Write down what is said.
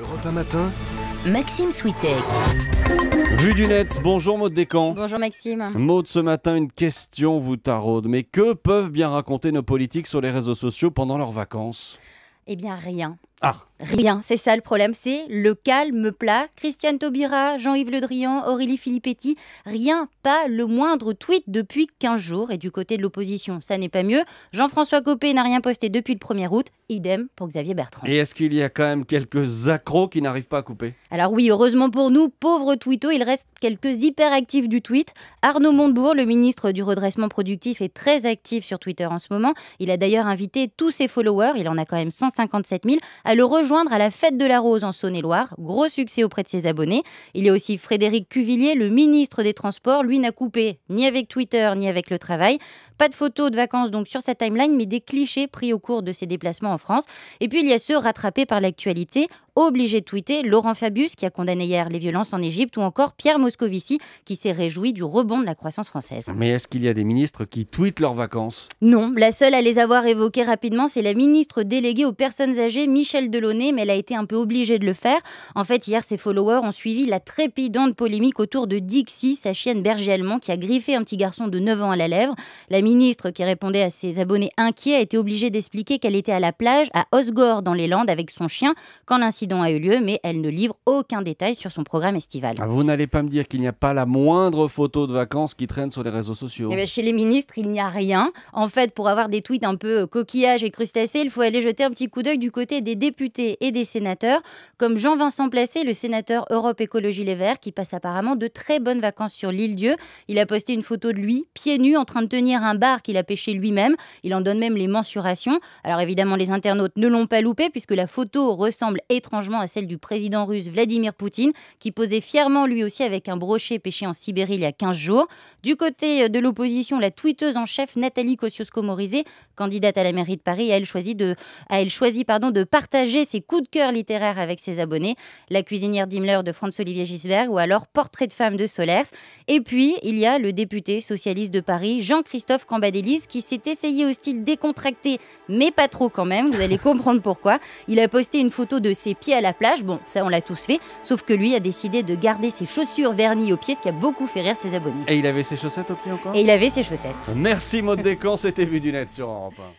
Europe matin. Maxime Switek. Vue du net, bonjour Maude Descamps. Bonjour Maxime. Maude, ce matin, une question vous taraude. Mais que peuvent bien raconter nos politiques sur les réseaux sociaux pendant leurs vacances Eh bien rien. Ah. Rien, c'est ça le problème, c'est le calme plat. Christiane Taubira, Jean-Yves Le Drian, Aurélie Filippetti, rien, pas le moindre tweet depuis 15 jours. Et du côté de l'opposition, ça n'est pas mieux. Jean-François Copé n'a rien posté depuis le 1er août, idem pour Xavier Bertrand. Et est-ce qu'il y a quand même quelques accros qui n'arrivent pas à couper Alors oui, heureusement pour nous, pauvres twittos, il reste quelques hyperactifs du tweet. Arnaud Montebourg, le ministre du redressement productif, est très actif sur Twitter en ce moment. Il a d'ailleurs invité tous ses followers, il en a quand même 157 000, à le rejoindre à la Fête de la Rose en Saône-et-Loire. Gros succès auprès de ses abonnés. Il y a aussi Frédéric Cuvillier, le ministre des Transports. Lui n'a coupé ni avec Twitter ni avec le travail. Pas de photos de vacances donc sur sa timeline, mais des clichés pris au cours de ses déplacements en France. Et puis il y a ceux rattrapés par l'actualité obligé de tweeter Laurent Fabius qui a condamné hier les violences en Égypte ou encore Pierre Moscovici qui s'est réjoui du rebond de la croissance française. Mais est-ce qu'il y a des ministres qui tweetent leurs vacances Non, la seule à les avoir évoquées rapidement, c'est la ministre déléguée aux personnes âgées, Michel Delaunay, mais elle a été un peu obligée de le faire. En fait, hier, ses followers ont suivi la trépidante polémique autour de Dixie, sa chienne berger allemande, qui a griffé un petit garçon de 9 ans à la lèvre. La ministre qui répondait à ses abonnés inquiets a été obligée d'expliquer qu'elle était à la plage à Osgore dans les Landes avec son chien quand l'incident l'incident a eu lieu, mais elle ne livre aucun détail sur son programme estival. Ah, vous n'allez pas me dire qu'il n'y a pas la moindre photo de vacances qui traîne sur les réseaux sociaux. Eh ben, chez les ministres, il n'y a rien. En fait, pour avoir des tweets un peu euh, coquillages et crustacés, il faut aller jeter un petit coup d'œil du côté des députés et des sénateurs, comme Jean-Vincent Placé, le sénateur Europe Écologie Les Verts, qui passe apparemment de très bonnes vacances sur l'île Dieu. Il a posté une photo de lui, pieds nus, en train de tenir un bar qu'il a pêché lui-même. Il en donne même les mensurations. Alors évidemment, les internautes ne l'ont pas loupé, puisque la photo ressemble étrangement à celle du président russe Vladimir Poutine, qui posait fièrement lui aussi avec un brochet pêché en Sibérie il y a 15 jours. Du côté euh, de l'opposition, la tweeteuse en chef Nathalie Kosciusko-Morizet, candidate à la mairie de Paris, a elle choisi de, elle choisi, pardon, de partager ses coups de cœur littéraires avec ses abonnés. La cuisinière d'Himmler de Franz-Olivier Gisberg ou alors Portrait de femme de Solers. Et puis, il y a le député socialiste de Paris, Jean-Christophe Cambadélis, qui s'est essayé au style décontracté, mais pas trop quand même, vous allez comprendre pourquoi. Il a posté une photo de ses pieds à la plage. Bon, ça, on l'a tous fait. Sauf que lui a décidé de garder ses chaussures vernies aux pieds, ce qui a beaucoup fait rire ses abonnés. Et il avait ses chaussettes au pied encore Et il avait ses chaussettes. Merci, mode Descamps. C'était vu du Net sur Europe 1.